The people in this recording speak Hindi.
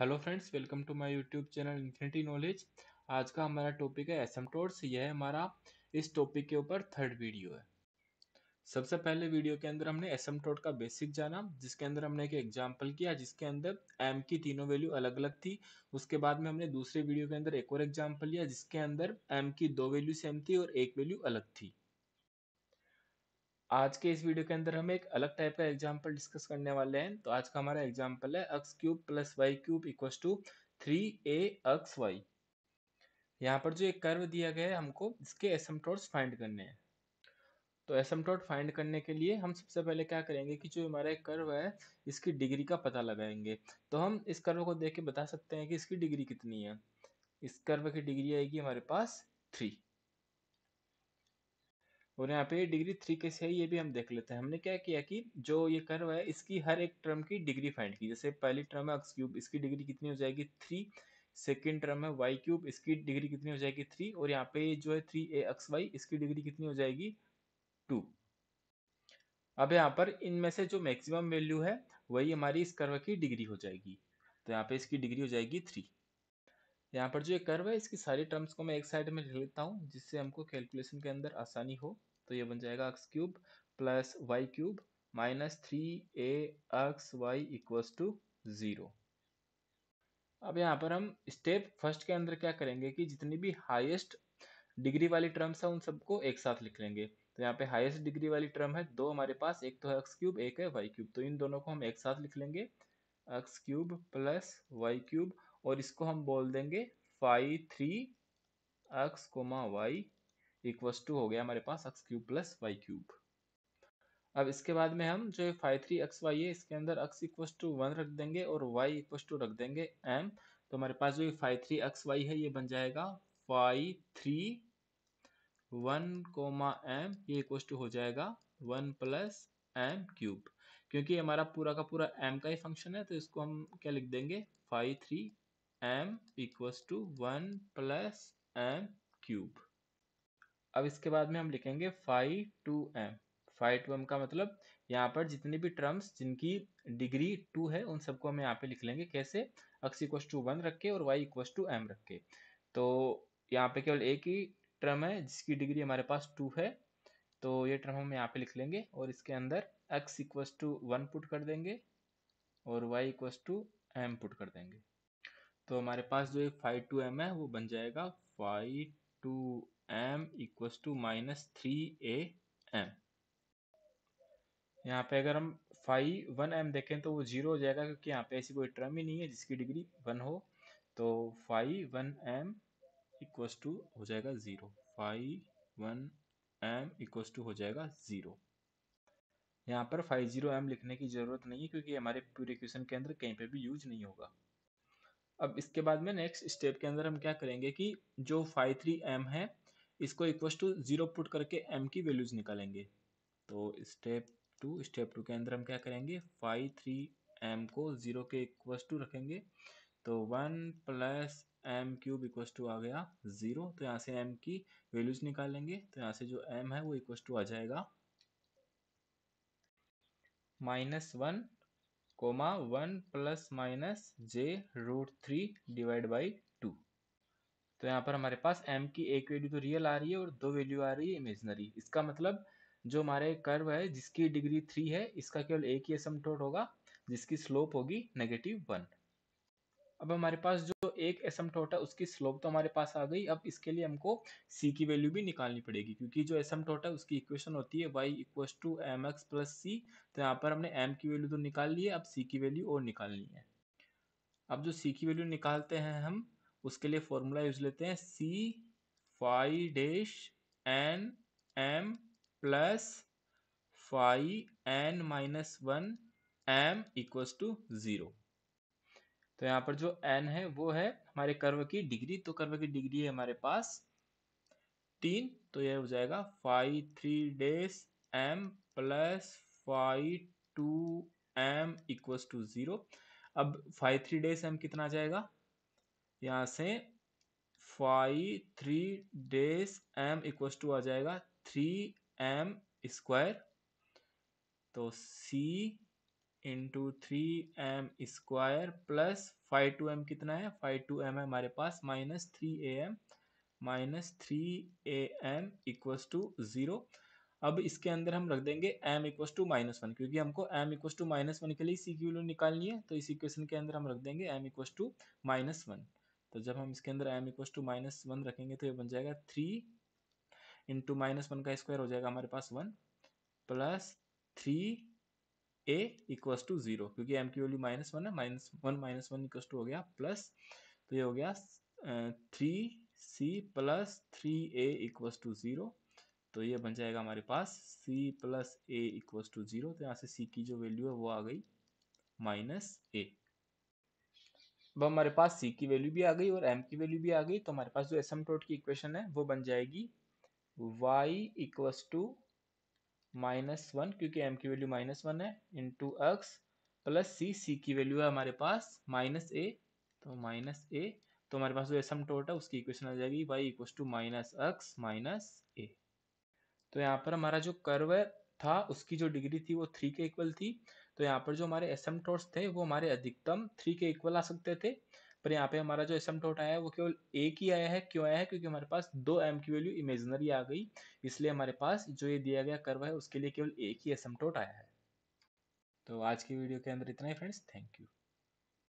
hello friends welcome to my YouTube channel Infinity Knowledge आज का हमारा टॉपिक है एसमटोर्स यह हमारा इस टॉपिक के ऊपर थर्ड वीडियो है सबसे पहले वीडियो के अंदर हमने एसमटोट का बेसिक जाना जिसके अंदर हमने एक एग्जांपल किया जिसके अंदर एम की तीनों वैल्यू अलग अलग थी उसके बाद में हमने दूसरे वीडियो के अंदर एक और एग्जाम्पल लिया जिसके अंदर एम की दो वैल्यू सेम थी और एक वैल्यू अलग थी आज के इस वीडियो के अंदर हम एक अलग टाइप का एग्जाम्पल डिस्कस करने वाले हैं तो आज का हमारा एग्जाम्पल है x cube plus y cube equals to three a x y यहाँ पर जो एक कर्व दिया गया है हमको इसके एसमटोट्स फाइंड करने हैं तो एसमटोट फाइंड करने के लिए हम सबसे पहले क्या करेंगे कि जो हमारा एक कर्व है इसकी डिग्री का पता लगाएंगे तो हम इस कर्व को देख के बता सकते हैं कि इसकी डिग्री कितनी है इस कर्व की डिग्री आएगी हमारे पास थ्री और यहाँ पे डिग्री थ्री कैसे है ये भी हम देख लेते हैं हमने क्या किया कि जो ये कर्व है इसकी हर एक टर्म की डिग्री फाइंड की जैसे पहली टर्म है एक्स क्यूब इसकी डिग्री कितनी हो जाएगी थ्री सेकेंड टर्म है वाई क्यूब इसकी डिग्री कितनी हो जाएगी थ्री और यहाँ पे जो है थ्री ए एक्स वाई इसकी डिग्री कितनी हो जाएगी टू अब यहाँ पर इनमें से जो मैक्सिमम वैल्यू है वही हमारी इस कर्व की डिग्री हो जाएगी तो यहाँ पे इसकी डिग्री हो जाएगी थ्री यहाँ पर जो ये कर्व है इसकी सारी टर्म्स को मैं एक साइड में लिख लेता हूँ जिससे हमको कैलकुलेशन के अंदर आसानी हो तो ये बन जाएगा x cube plus y cube minus three a x y equals to zero अब यहाँ पर हम स्टेप फर्स्ट के अंदर क्या करेंगे कि जितनी भी हाईएस्ट डिग्री वाली टर्म्स हैं उन सबको एक साथ लिख लेंगे तो यहाँ पे हाईएस्ट डिग्री वाली टर्म है दो हमारे पास एक तो है एक्स क्यूब एक है वाई क्यूब तो इन दोनों को हम एक साथ लिख लेंगे x cube plus y cube और इसको हम बोल देंगे five three x comma y equals to हो गया हमारे पास x cube plus y cube अब इसके बाद में हम जो फाइव थ्री एक्स वाई है इसके अंदर एक्स इक्वस टू वन रख देंगे और वाई इक्वस टू रख देंगे एम तो हमारे पास जो फाइव थ्री एक्स वाई है ये बन जाएगा five three one comma m ये इक्वस टू हो जाएगा वन प्लस एम क्यूब क्योंकि हमारा पूरा का पूरा एम का ही फंक्शन है तो इसको हम क्या लिख देंगे five three m equals to one plus m cube अब इसके बाद में हम लिखेंगे five two m five two m का मतलब यहाँ पर जितने भी टर्म्स जिनकी डिग्री टू है उन सबको हम यहाँ पे लिख लेंगे कैसे एक्स इक्वस टू वन रख के और वाई इक्वस टू एम रख के तो यहाँ पे केवल एक ही टर्म है जिसकी डिग्री हमारे पास टू है तो ये टर्म हम यहाँ पे लिख लेंगे और इसके अंदर x equals to one put कर देंगे और y equals to m put कर देंगे तो हमारे पास जो एक फाइव टू एम है वो बन जाएगा five two m equals to minus three a m यहाँ पे अगर हम फाइव वन एम देखें तो वो जीरो हो जाएगा क्योंकि यहाँ पे ऐसी कोई टर्म ही नहीं है जिसकी डिग्री वन हो तो five one m equals to हो जाएगा zero five one m equals to हो जाएगा ज़ीरो यहाँ पर फाइव जीरो एम लिखने की ज़रूरत नहीं है क्योंकि हमारे पूरे क्वेश्चन के अंदर कहीं पे भी यूज नहीं होगा अब इसके बाद में नेक्स्ट स्टेप के अंदर हम क्या करेंगे कि जो फाइव थ्री एम है इसको इक्व टू ज़ीरो पुट करके एम की वैल्यूज़ निकालेंगे तो स्टेप टू स्टेप टू के अंदर हम क्या करेंगे फाइव थ्री एम को ज़ीरो के इक्व टू रखेंगे तो one plus m cube equal to आ गया ज़ीरो तो यहाँ से एम की वैल्यूज़ निकालेंगे तो यहाँ से जो एम है वो इक्व टू आ जाएगा minus one comma one plus minus j root three divide by तो यहाँ पर हमारे पास m की एक वैल्यू तो रियल आ रही है और दो वैल्यू आ रही है इमेजनरी इसका मतलब जो हमारे कर्व है जिसकी डिग्री थ्री है इसका केवल एक ही एसम टोट होगा जिसकी स्लोप होगी नेगेटिव वन अब हमारे पास जो एक एसम है उसकी स्लोप तो हमारे पास आ गई अब इसके लिए हमको सी की वैल्यू भी निकालनी पड़ेगी क्योंकि जो एसम है उसकी इक्वेशन होती है y equal to m x plus c तो यहाँ पर हमने एम की वैल्यू तो निकाल ली है अब सी की वैल्यू और निकालनी है अब जो सी की वैल्यू निकालते हैं हम उसके लिए फॉर्मूला यूज लेते हैं c five dash n m plus five n minus one m equals to zero तो यहाँ पर जो एन है वो है हमारे कर्व की डिग्री तो कर्व की डिग्री है हमारे पास तीन तो यह हो जाएगा five three dash m plus five two m equals to zero अब फाइव थ्री डेस एम कितना आ जाएगा यहाँ से five three dash m equals to आ जाएगा थ्री एम स्क्वायर तो c into three m square plus five two m कितना है फाइव टू एम है हमारे पास minus three a m minus three a m equals to zero अब इसके अंदर हम रख देंगे m equals to minus one क्योंकि हमको m equals to minus one के लिए सी की वैल्यू निकालनी है तो इस इक्वेशन के अंदर हम रख देंगे m equals to minus one तो जब हम इसके अंदर m equals to minus one रखेंगे तो ये बन जाएगा थ्री इंटू माइनस वन का स्क्वायर हो जाएगा हमारे पास one plus three a equals to zero क्योंकि एम की वैल्यू माइनस वन है minus one minus one equals to हो गया प्लस तो ये हो गया three c plus three a equals to zero तो ये बन जाएगा हमारे पास c plus a equals to zero तो यहाँ से c की जो वैल्यू है वो आ गई माइनस ए अब हमारे पास सी की वैल्यू भी आ गई और एम की वैल्यू भी आ गई तो हमारे पास जो एस की इक्वेशन है वो बन जाएगी y equals to minus one क्योंकि एम की वैल्यू माइनस वन है into x plus c c की वैल्यू है हमारे पास माइनस ए तो माइनस ए तो हमारे पास जो एम टोट है उसकी इक्वेशन आ जाएगी y equals to minus x minus a तो यहाँ पर हमारा जो कर्व है था उसकी जो डिग्री थी वो थ्री के इक्वल थी तो यहाँ पर जो हमारे एसमटोट्स थे वो हमारे अधिकतम थ्री के इक्वल आ सकते थे पर यहाँ पे हमारा जो टोट आया है वो केवल एक ही आया है क्यों आया है क्योंकि हमारे पास दो एम की वैल्यू इमेजनरी आ गई इसलिए हमारे पास जो ये दिया गया कर्व है उसके लिए केवल एक ही टोट आया है तो आज की वीडियो के अंदर इतना ही फ्रेंड्स थैंक यू